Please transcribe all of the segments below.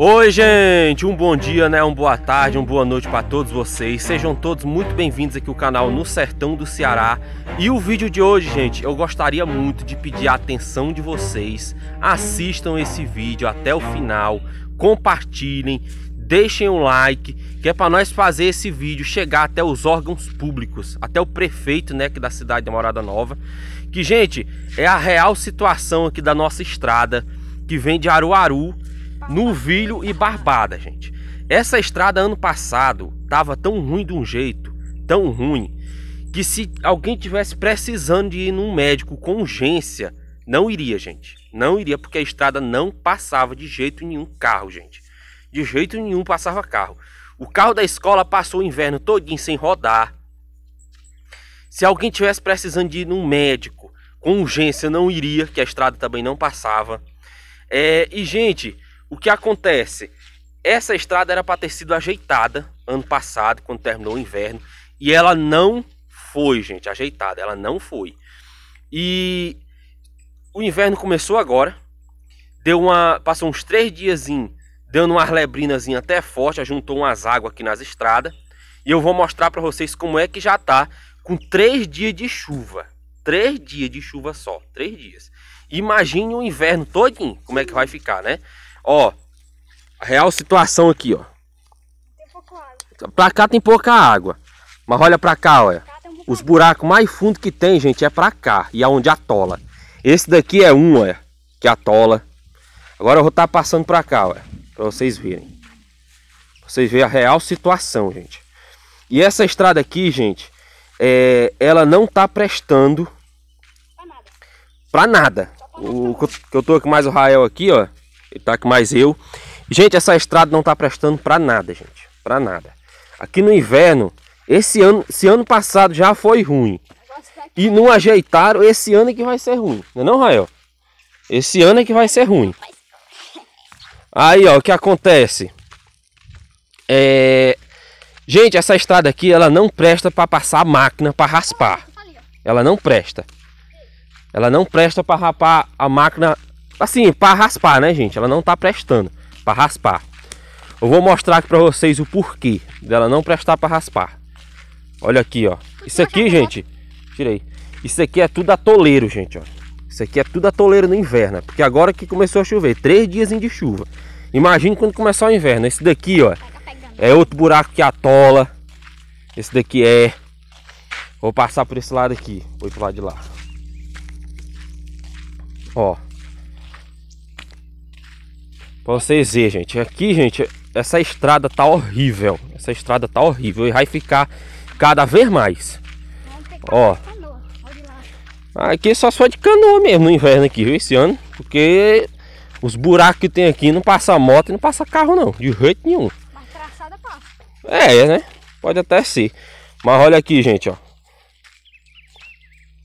Oi, gente! Um bom dia, né? Uma boa tarde, uma boa noite para todos vocês. Sejam todos muito bem-vindos aqui ao canal No Sertão do Ceará. E o vídeo de hoje, gente, eu gostaria muito de pedir a atenção de vocês. Assistam esse vídeo até o final, compartilhem, deixem um like, que é para nós fazer esse vídeo chegar até os órgãos públicos, até o prefeito, né, que da cidade da Morada Nova. Que, gente, é a real situação aqui da nossa estrada que vem de Aruaru Nuvilho e Barbada, gente. Essa estrada ano passado tava tão ruim de um jeito, tão ruim, que se alguém tivesse precisando de ir num médico com urgência, não iria, gente. Não iria porque a estrada não passava de jeito nenhum carro, gente. De jeito nenhum passava carro. O carro da escola passou o inverno todinho sem rodar. Se alguém tivesse precisando de ir num médico com urgência, não iria, que a estrada também não passava. É, e gente, o que acontece? Essa estrada era para ter sido ajeitada ano passado, quando terminou o inverno, e ela não foi, gente, ajeitada, ela não foi. E o inverno começou agora, deu uma, passou uns três dias em, dando uma lebrinazinha até forte, juntou umas águas aqui nas estradas, e eu vou mostrar para vocês como é que já tá com três dias de chuva, três dias de chuva só, três dias. Imagine o inverno todinho, como é que vai ficar, né? Ó, a real situação aqui, ó. Tem pouca água. Pra cá tem pouca água. Mas olha pra cá, olha. Um Os buracos mais fundos que tem, gente, é pra cá. E aonde é atola. Esse daqui é um, olha. Que atola. Agora eu vou estar tá passando pra cá, olha. Pra vocês verem. Pra vocês verem a real situação, gente. E essa estrada aqui, gente, é, ela não tá prestando pra nada. Pra nada. O que eu tô aqui mais o Rael aqui, ó. Ele tá aqui mais eu. Gente, essa estrada não tá prestando para nada, gente. Para nada. Aqui no inverno, esse ano, esse ano passado já foi ruim. E não ajeitaram, esse ano é que vai ser ruim. Não é não, Rael? Esse ano é que vai ser ruim. Aí, ó, o que acontece? É... Gente, essa estrada aqui, ela não presta para passar máquina, para raspar. Ela não presta. Ela não presta para rapar a máquina Assim, para raspar, né, gente? Ela não tá prestando para raspar. Eu vou mostrar aqui para vocês o porquê dela não prestar para raspar. Olha aqui, ó. Isso aqui, gente, tirei. Isso aqui é tudo atoleiro, gente, ó. Isso aqui é tudo atoleiro no inverno, né? porque agora que começou a chover, três dias de chuva. Imagine quando começar o inverno. Esse daqui, ó, é outro buraco que atola. Esse daqui é. Vou passar por esse lado aqui, vou pro lado de lá. Ó. Pra vocês verem, gente. Aqui, gente, essa estrada tá horrível. Essa estrada tá horrível e vai ficar cada vez mais. Ó. Aqui é só só de canoa mesmo no inverno aqui, viu? Esse ano. Porque os buracos que tem aqui não passa moto e não passa carro não. De jeito nenhum. Mas traçada passa. É, é né? Pode até ser. Mas olha aqui, gente, ó.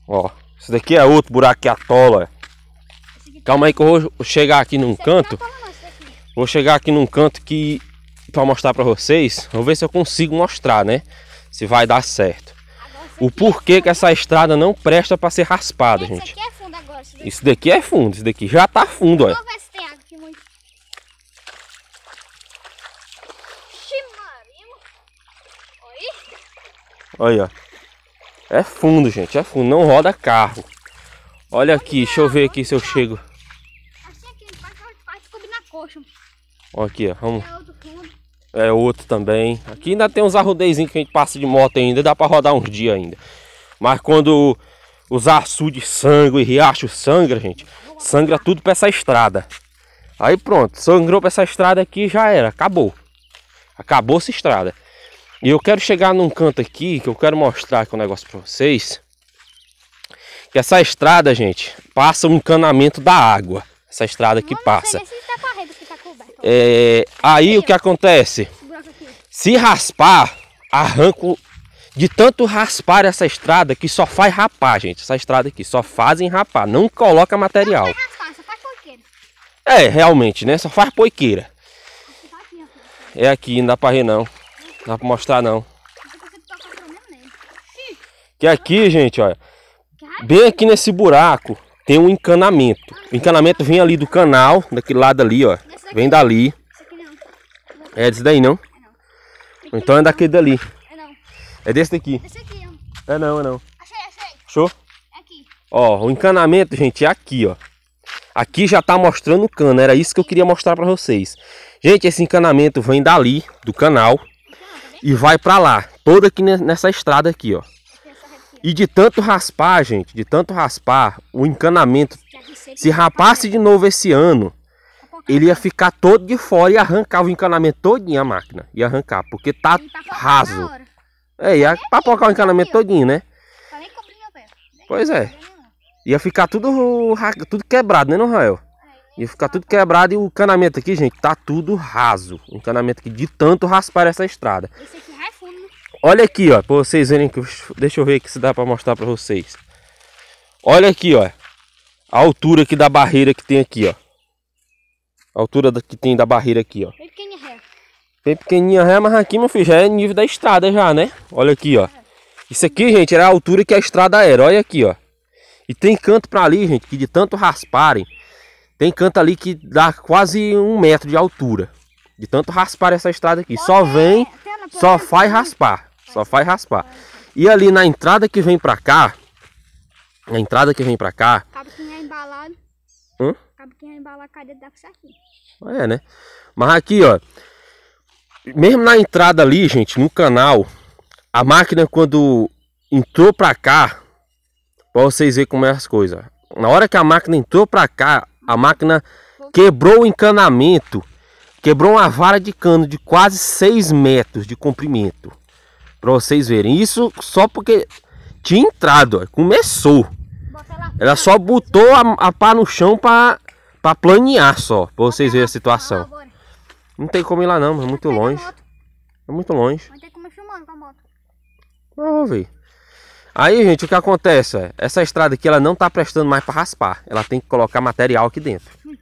Ó. Esse daqui é outro buraco que atola. Calma aí que eu vou chegar aqui num canto. Vou chegar aqui num canto que para mostrar para vocês, vou ver se eu consigo mostrar, né? Se vai dar certo. O é porquê que essa estrada não presta para ser raspada, gente. É isso daqui é fundo, isso daqui já tá fundo, olha. Olha, é fundo, gente, é fundo, não roda carro. Olha aqui, é deixa eu ver aqui se eu chego roxo. Ó aqui, ó. Vamos... É outro, é outro também. Aqui ainda tem uns arrudezinhos que a gente passa de moto ainda. Dá pra rodar uns dias ainda. Mas quando os açudes sangram sangue e riacho sangra, gente. Sangra tudo pra essa estrada. Aí pronto. Sangrou pra essa estrada aqui já era. Acabou. Acabou essa estrada. E eu quero chegar num canto aqui que eu quero mostrar aqui um negócio pra vocês. Que essa estrada, gente, passa um encanamento da água. Essa estrada que passa. Tá é, aí o que acontece? Se raspar, arranco de tanto raspar essa estrada que só faz rapar, gente. Essa estrada aqui só fazem rapar, não coloca material. É, realmente, né? Só faz poiqueira. Assim, é aqui, não dá pra rir não. Não dá pra mostrar não. Que aqui, gente, olha. Bem aqui nesse buraco tem um encanamento. O encanamento vem ali do canal, daquele lado ali, ó. Daqui, Vem dali. É desse daí, não? É não. Então é daquele dali. É não. É desse daqui. aqui, ó. É não, é não. Achei, achei. Show? É aqui. Ó, o encanamento, gente, é aqui, ó. Aqui já tá mostrando o cano, era isso que eu queria mostrar pra vocês. Gente, esse encanamento vem dali, do canal, e vai pra lá. Toda aqui nessa estrada é aqui, ó. E de tanto raspar, gente, de tanto raspar, o encanamento, se rapasse de né? novo esse ano, ele ia ficar todo de fora e arrancar o encanamento todinho a máquina. Ia arrancar, porque tá, tá raso. É, ia papocar o encanamento todinho, né? Pois é. Ia ficar tá tudo, tudo quebrado, né, Rael? Ia ficar tudo quebrado e o encanamento aqui, gente, tá tudo raso. O encanamento aqui de tanto raspar essa estrada. É né? Olha aqui, ó, pra vocês verem que... Deixa eu ver aqui se dá pra mostrar pra vocês. Olha aqui, ó. A altura aqui da barreira que tem aqui, ó. A altura que tem da barreira aqui, ó. Bem pequenininha ré. Bem pequenininha ré, mas aqui, meu filho, já é nível da estrada já, né? Olha aqui, ó. Isso aqui, gente, era a altura que a estrada era. Olha aqui, ó. E tem canto pra ali, gente, que de tanto rasparem, tem canto ali que dá quase um metro de altura. De tanto raspar essa estrada aqui. Só vem, só faz raspar. Só faz raspar. E ali na entrada que vem pra cá, na entrada que vem pra cá... Cabo quem é embalado. Hum? Cabo é embalado, cadê? Dá pra aqui. É, né? Mas aqui, ó. Mesmo na entrada ali, gente, no canal, a máquina quando entrou pra cá, pra vocês verem como é as coisas. Na hora que a máquina entrou pra cá, a máquina quebrou o encanamento, quebrou uma vara de cano de quase 6 metros de comprimento. Pra vocês verem. Isso só porque tinha entrado, ó, começou. Ela só botou a, a pá no chão pra Pra planear só, pra vocês verem a situação. Não tem como ir lá não, mas é, é muito longe. É muito longe. como ir filmando com a moto. Vamos ver. Aí, gente, o que acontece? É? Essa estrada aqui, ela não tá prestando mais para raspar. Ela tem que colocar material aqui dentro. Hum.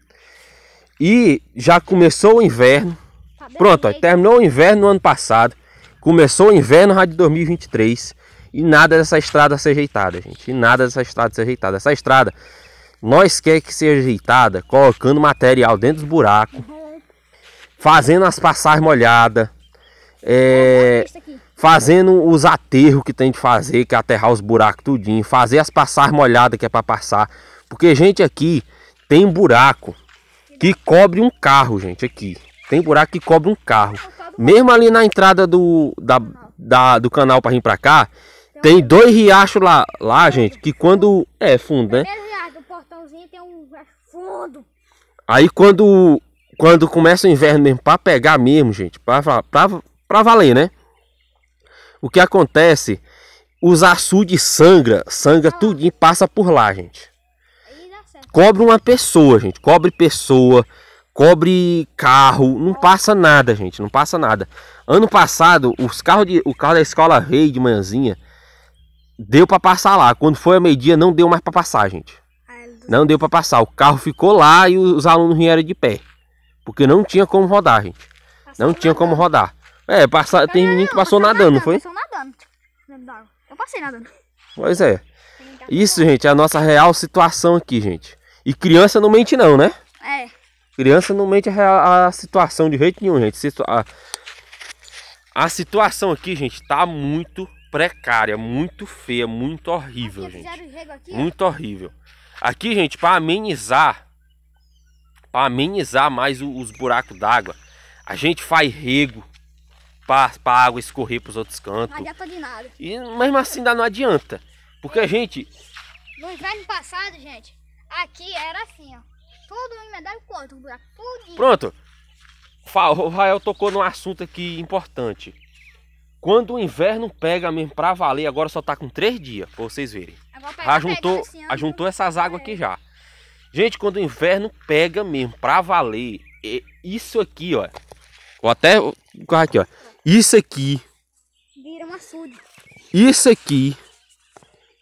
E já começou o inverno. Tá Pronto, ó, terminou o inverno no ano passado. Começou o inverno já de 2023. E nada dessa estrada ser ajeitada, gente. E nada dessa estrada ser ajeitada. Essa estrada nós quer que seja ajeitada colocando material dentro dos buracos, fazendo as passagens molhadas, é, fazendo os aterros que tem de fazer, que é aterrar os buracos tudinho, fazer as passagens molhadas que é para passar. Porque, gente, aqui tem um buraco que cobre um carro, gente, aqui. Tem buraco que cobre um carro. Mesmo ali na entrada do, da, da do canal para vir para cá, tem dois riachos lá, lá, gente, que quando... É, fundo, né? tem um fundo. Aí quando, quando começa o inverno mesmo, para pegar mesmo, gente, para para valer, né? O que acontece? Os açudes sangra, sangra ah. tudinho, passa por lá, gente. Cobre uma pessoa, gente. Cobre pessoa, cobre carro, não é. passa nada, gente. Não passa nada. Ano passado, os carros de, o carro da escola Rei de manhãzinha deu para passar lá. Quando foi a meio-dia, não deu mais para passar, gente. Não deu para passar. O carro ficou lá e os alunos vieram de pé. Porque não tinha como rodar, gente. Passou não tinha nadando. como rodar. É, passar, então, tem é, menino que passou, passou nadando, nadando, foi? Passou nadando. Eu passei nadando. Pois é. Isso, gente, é a nossa real situação aqui, gente. E criança não mente não, né? É. Criança não mente a, a situação de jeito nenhum, gente. A, a situação aqui, gente, tá muito precária, muito feia, muito horrível, aqui, gente. Aqui, muito ó. horrível. Aqui, gente, para amenizar, para amenizar mais os buracos d'água, a gente faz rego para a água escorrer para os outros cantos. Não adianta de nada. E mesmo assim ainda não adianta. Porque a gente... No inverno passado, gente, aqui era assim, ó. Todo emendado com outro, buraco tudinho. Pronto. O Rael tocou num assunto aqui importante. Quando o inverno pega mesmo pra valer, agora só tá com três dias, pra vocês verem. Ajuntou, ah, ajuntou ah, essas águas aqui é. já. Gente, quando o inverno pega mesmo, pra valer, é isso aqui, ó. Vou até aqui, ó. Isso aqui. Vira um açude. Isso aqui.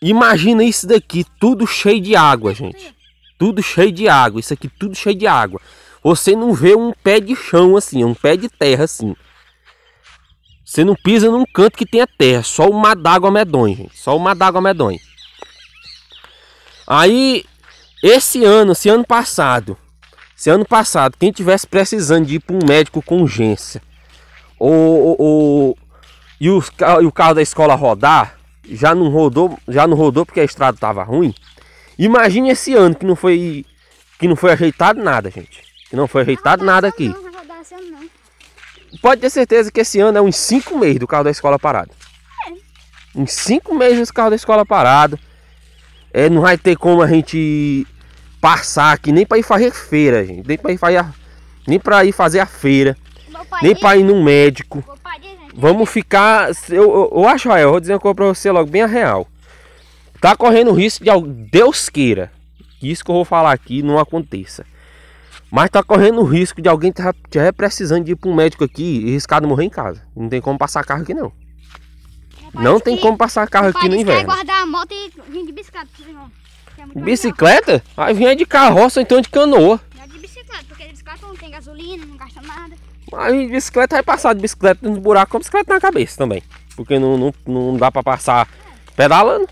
Imagina isso daqui, tudo cheio de água, gente. Tudo cheio de água. Isso aqui tudo cheio de água. Você não vê um pé de chão assim, um pé de terra assim. Você não pisa num canto que tenha terra, só o mar d'água medonho, gente. Só o mar d'água medonho. Aí, esse ano, esse ano passado, esse ano passado, quem tivesse precisando de ir para um médico com urgência, ou, ou e, e o carro da escola rodar, já não rodou, já não rodou porque a estrada estava ruim. Imagine esse ano que não foi que não foi ajeitado nada, gente. Que não foi ajeitado nada aqui. Não, rodar esse ano não. Pode ter certeza que esse ano é uns 5 meses do carro da escola parado. É. Em 5 meses o carro da escola parado. É, não vai ter como a gente passar aqui nem para ir fazer feira, gente. Nem para ir fazer a, nem para ir fazer a feira, nem para ir no médico. Né? Vamos ficar, eu, eu, eu acho, Rael, vou dizer uma coisa para você logo bem a real. Tá correndo risco de Deus queira que isso que eu vou falar aqui não aconteça. Mas tá correndo o risco de alguém estar tá, tá precisando de ir para um médico aqui e riscado morrer em casa. Não tem como passar carro aqui não não tem como passar carro aqui no inverno. guardar a moto e vir de bicicleta. É bicicleta? Aí vinha de carroça, então de canoa. Não é de bicicleta, porque de bicicleta não tem gasolina, não gasta nada. Aí de bicicleta vai passar de bicicleta no buraco com a bicicleta na cabeça também. Porque não, não, não dá pra passar pedalando.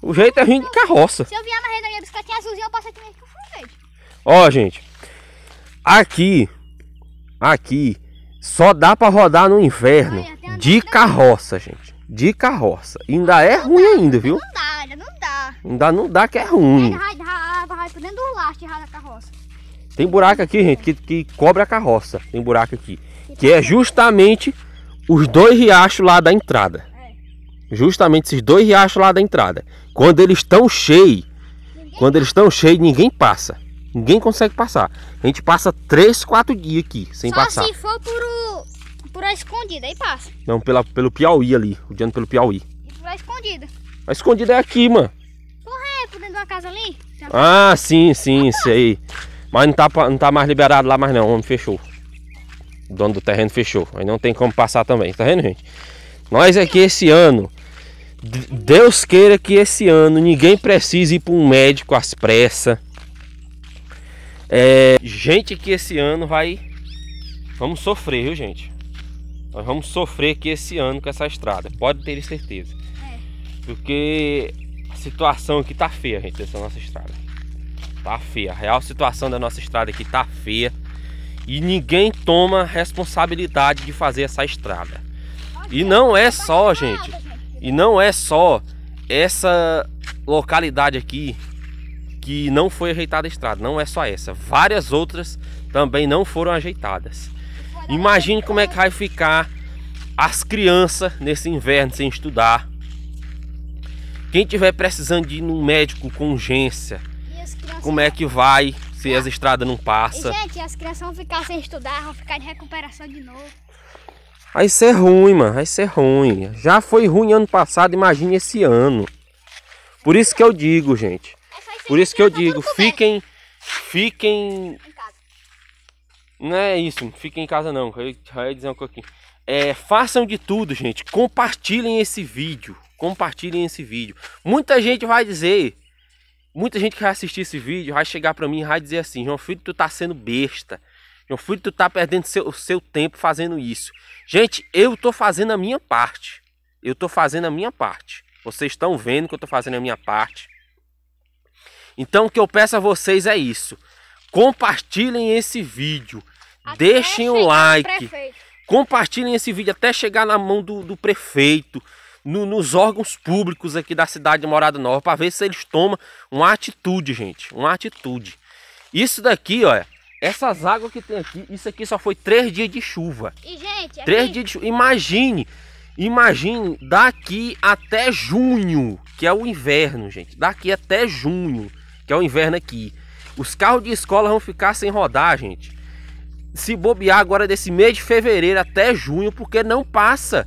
o jeito é vir de carroça. Se eu vier na rede da minha bicicleta azulzinha, eu passo aqui mesmo que eu fui verde. Ó, gente. Aqui. Aqui. Só dá pra rodar no inverno. Ai, de carroça, gente de carroça. Ainda é ruim ainda, viu? Não dá, ainda não dá. Ainda não dá que é ruim. A água vai por dentro do lastro a carroça. Tem buraco aqui, gente, que, que cobre a carroça. Tem buraco aqui. Que é justamente os dois riachos lá da entrada. É. Justamente esses dois riachos lá da entrada. Quando eles estão cheios, quando eles estão cheios, ninguém passa. Ninguém consegue passar. A gente passa três quatro dias aqui sem Só passar. Se for por, o por a escondida, aí passa. Não, pela, pelo Piauí ali, o rodeando pelo Piauí. por a escondida. A escondida é aqui, mano. Porra, é por dentro de uma casa ali? Ah, sim, sim, sei. Mas não tá, não tá mais liberado lá mais não, o homem fechou. O dono do terreno fechou. Aí não tem como passar também, tá vendo, gente? Nós aqui é esse ano, Deus queira que esse ano ninguém precise ir para um médico às pressas. É, gente que esse ano vai... Vamos sofrer, viu, gente? Nós vamos sofrer aqui esse ano com essa estrada, pode ter certeza. É. Porque a situação aqui tá feia, gente, dessa nossa estrada. Tá feia. A real situação da nossa estrada aqui tá feia. E ninguém toma responsabilidade de fazer essa estrada. E não tá é só, gente. E não é só essa localidade aqui que não foi ajeitada a estrada. Não é só essa. Várias outras também não foram ajeitadas. Imagine como é que vai ficar as crianças nesse inverno sem estudar. Quem tiver precisando de ir num médico com urgência, como é que vai se as estradas não passam? Gente, as crianças vão ficar sem estudar, vão ficar em recuperação de novo. Aí ah, ser é ruim, mano, Aí ser é ruim. Já foi ruim ano passado, imagine esse ano. Por isso que eu digo, gente. É por isso que eu tá digo, fiquem, fiquem não é isso, fiquem em casa não. Eu ia dizer um pouquinho. É, façam de tudo, gente. Compartilhem esse vídeo. Compartilhem esse vídeo. Muita gente vai dizer, muita gente que vai assistir esse vídeo vai chegar para mim e vai dizer assim: João Filho, tu tá sendo besta. João Filho, tu tá perdendo seu, seu tempo fazendo isso. Gente, eu tô fazendo a minha parte. Eu tô fazendo a minha parte. Vocês estão vendo que eu tô fazendo a minha parte. Então o que eu peço a vocês é isso compartilhem esse vídeo, até deixem o like, compartilhem esse vídeo até chegar na mão do, do prefeito, no, nos órgãos públicos aqui da cidade de Morada Nova, para ver se eles tomam uma atitude, gente, uma atitude. Isso daqui, olha, essas águas que tem aqui, isso aqui só foi três dias de chuva. E, gente, é três aqui... dias de chuva. Imagine, imagine daqui até junho, que é o inverno, gente. Daqui até junho, que é o inverno aqui. Os carros de escola vão ficar sem rodar, gente. Se bobear agora desse mês de fevereiro até junho, porque não passa.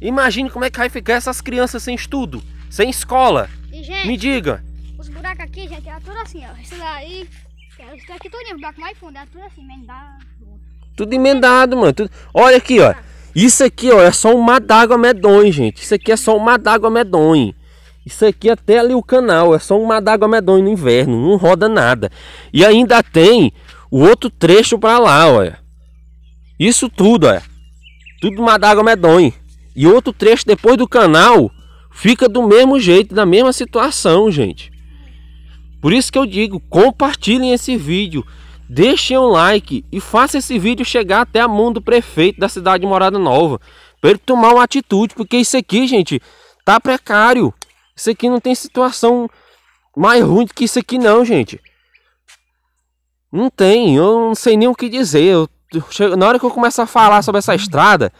Imagine como é que vai ficar essas crianças sem estudo, sem escola. E, gente, Me diga. Os buracos aqui, gente, era é tudo assim, ó. Isso daí, é, isso aqui tudo em é buraco mais fundo, era tudo assim, emendado. Tudo emendado, mano. Tudo... Olha aqui, ó. Isso aqui, ó, é só um d'água medonho, gente. Isso aqui é só um d'água medonho. Isso aqui é até ali o canal, é só um dágua medonho no inverno, não roda nada. E ainda tem o outro trecho para lá, olha. Isso tudo, olha. Tudo dágua medonho. E outro trecho depois do canal fica do mesmo jeito, da mesma situação, gente. Por isso que eu digo, compartilhem esse vídeo, deixem um like e faça esse vídeo chegar até a mão do prefeito da cidade de Morada Nova. Para ele tomar uma atitude, porque isso aqui, gente, tá precário. Isso aqui não tem situação mais ruim do que isso aqui não, gente. Não tem, eu não sei nem o que dizer. Eu, chego, na hora que eu começo a falar sobre essa estrada,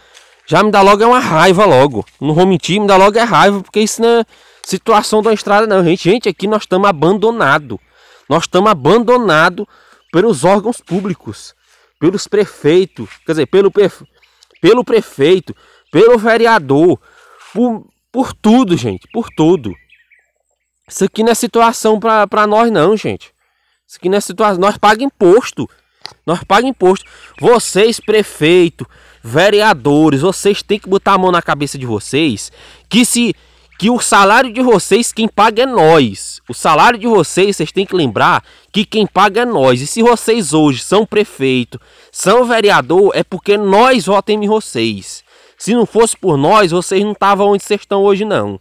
já me dá logo é uma raiva logo. Não vou mentir, me dá logo é raiva, porque isso não é situação da estrada não, gente. Gente, aqui nós estamos abandonado. Nós estamos abandonado pelos órgãos públicos, pelos prefeitos, quer dizer, pelo, pelo prefeito, pelo vereador, por por tudo, gente, por tudo. Isso aqui não é situação para nós não, gente. Isso aqui não é situação, nós pagamos imposto. Nós pagamos imposto. Vocês, prefeito, vereadores, vocês têm que botar a mão na cabeça de vocês que se que o salário de vocês quem paga é nós. O salário de vocês, vocês têm que lembrar que quem paga é nós. E se vocês hoje são prefeito, são vereador, é porque nós votamos em vocês. Se não fosse por nós, vocês não estavam onde vocês estão hoje, não.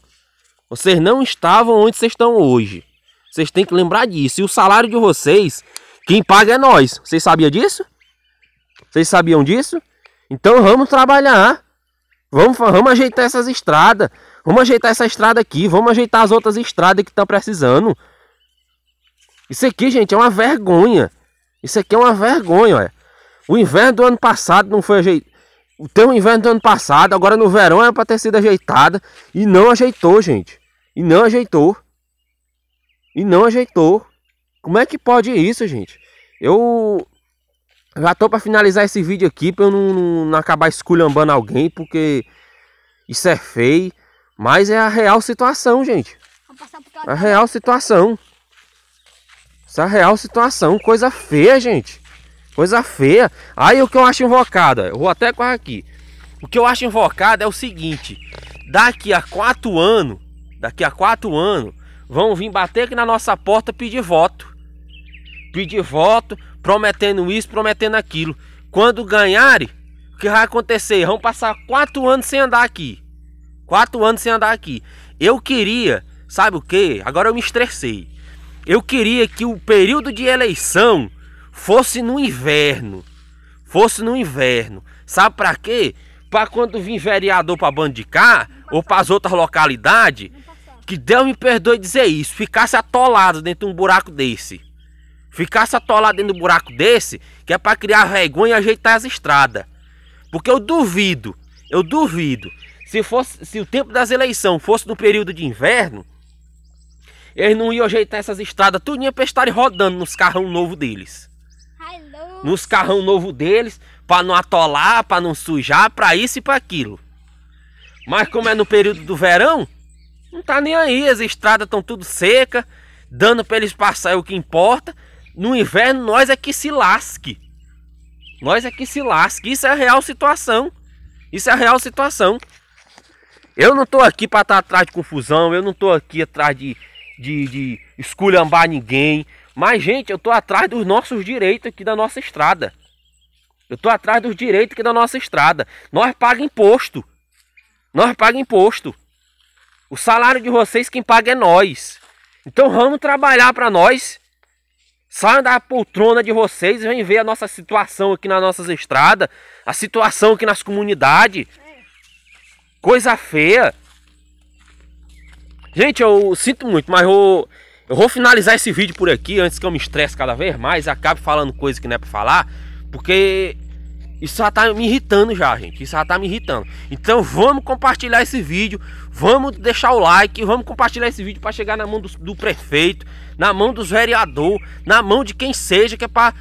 Vocês não estavam onde vocês estão hoje. Vocês têm que lembrar disso. E o salário de vocês, quem paga é nós. Vocês sabiam disso? Vocês sabiam disso? Então vamos trabalhar. Vamos, vamos ajeitar essas estradas. Vamos ajeitar essa estrada aqui. Vamos ajeitar as outras estradas que estão precisando. Isso aqui, gente, é uma vergonha. Isso aqui é uma vergonha, olha. O inverno do ano passado não foi ajeitado. Tem o inverno do ano passado, agora no verão era é para ter sido ajeitada. E não ajeitou, gente. E não ajeitou. E não ajeitou. Como é que pode isso, gente? Eu já tô para finalizar esse vídeo aqui, para eu não, não, não acabar esculhambando alguém, porque isso é feio. Mas é a real situação, gente. A real situação. Essa é a real situação. Coisa feia, gente. Coisa feia. Aí o que eu acho invocado, eu vou até correr aqui. O que eu acho invocado é o seguinte: daqui a quatro anos, daqui a quatro anos, vão vir bater aqui na nossa porta pedir voto. Pedir voto, prometendo isso, prometendo aquilo. Quando ganharem, o que vai acontecer? Vão passar quatro anos sem andar aqui. Quatro anos sem andar aqui. Eu queria, sabe o que? Agora eu me estressei. Eu queria que o período de eleição Fosse no inverno. Fosse no inverno. Sabe para quê? Para quando vir vereador para bando de cá ou para as outras localidades, que Deus me perdoe dizer isso, ficasse atolado dentro de um buraco desse. Ficasse atolado dentro de um buraco desse, que é para criar vergonha e ajeitar as estradas. Porque eu duvido, eu duvido, se fosse se o tempo das eleições fosse no período de inverno, eles não iam ajeitar essas estradas, tudo ia para estarem rodando nos carrão novo deles nos carrão novo deles, para não atolar, para não sujar, para isso e para aquilo. Mas como é no período do verão, não tá nem aí, as estradas estão tudo seca, dando para eles passar é o que importa. No inverno nós é que se lasque. Nós é que se lasque, isso é a real situação. Isso é a real situação. Eu não tô aqui para estar tá atrás de confusão, eu não tô aqui atrás de de, de esculhambar ninguém. Mas, gente, eu tô atrás dos nossos direitos aqui da nossa estrada. Eu tô atrás dos direitos aqui da nossa estrada. Nós pagamos imposto. Nós pagamos imposto. O salário de vocês quem paga é nós. Então vamos trabalhar para nós. Saiam da poltrona de vocês e vem ver a nossa situação aqui nas nossas estradas, a situação aqui nas comunidades. Coisa feia. Gente, eu sinto muito, mas eu, eu vou finalizar esse vídeo por aqui, antes que eu me estresse cada vez mais, acabe falando coisa que não é pra falar, porque isso já tá me irritando já, gente. Isso já tá me irritando. Então vamos compartilhar esse vídeo, vamos deixar o like, vamos compartilhar esse vídeo para chegar na mão do, do, prefeito, na mão dos vereador, na mão de quem seja, que é pra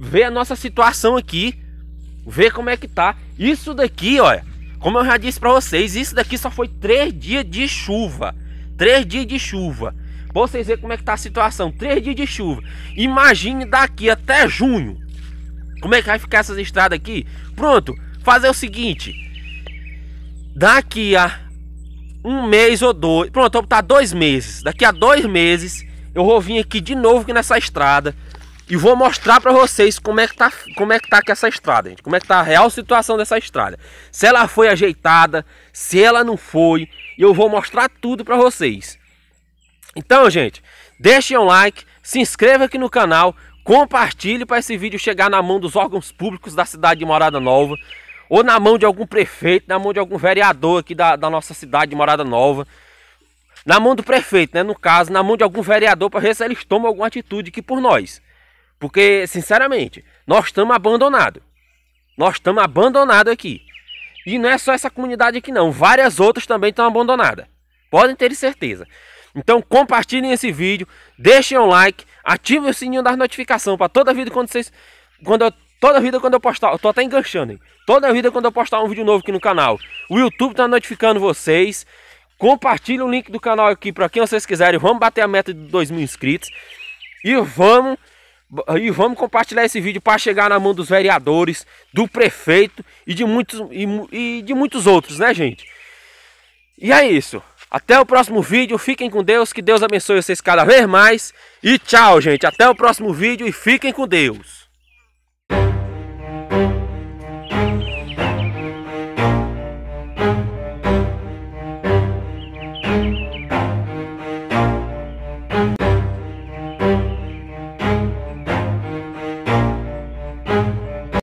ver a nossa situação aqui, ver como é que tá. Isso daqui, olha, como eu já disse para vocês, isso daqui só foi três dias de chuva. Três dias de chuva. Pra vocês verem como é que tá a situação. Três dias de chuva. Imagine daqui até junho. Como é que vai ficar essas estradas aqui? Pronto, fazer o seguinte. Daqui a um mês ou dois. Pronto, vou botar dois meses. Daqui a dois meses eu vou vir aqui de novo aqui nessa estrada. E vou mostrar pra vocês como é que tá, como é que tá aqui essa estrada, gente. Como é que tá a real situação dessa estrada. Se ela foi ajeitada, se ela não foi. Eu vou mostrar tudo pra vocês. Então, gente, deixe um like, se inscreva aqui no canal, compartilhe para esse vídeo chegar na mão dos órgãos públicos da cidade de Morada Nova, ou na mão de algum prefeito, na mão de algum vereador aqui da, da nossa cidade de Morada Nova, na mão do prefeito, né, no caso, na mão de algum vereador para ver se eles tomam alguma atitude aqui por nós. Porque, sinceramente, nós estamos abandonados. Nós estamos abandonados aqui. E não é só essa comunidade aqui não, várias outras também estão abandonadas. Podem ter certeza. Então compartilhem esse vídeo, deixem um like, ativem o sininho das notificações para toda vida quando vocês quando eu, toda vida quando eu postar, eu tô até enganchando, hein? Toda vida quando eu postar um vídeo novo aqui no canal, o YouTube tá notificando vocês. Compartilhe o link do canal aqui para quem vocês quiserem. Vamos bater a meta de 2 mil inscritos. E vamos e vamos compartilhar esse vídeo para chegar na mão dos vereadores, do prefeito e de muitos e, e de muitos outros, né, gente? E é isso. Até o próximo vídeo, fiquem com Deus, que Deus abençoe vocês cada vez mais. E tchau, gente. Até o próximo vídeo e fiquem com Deus.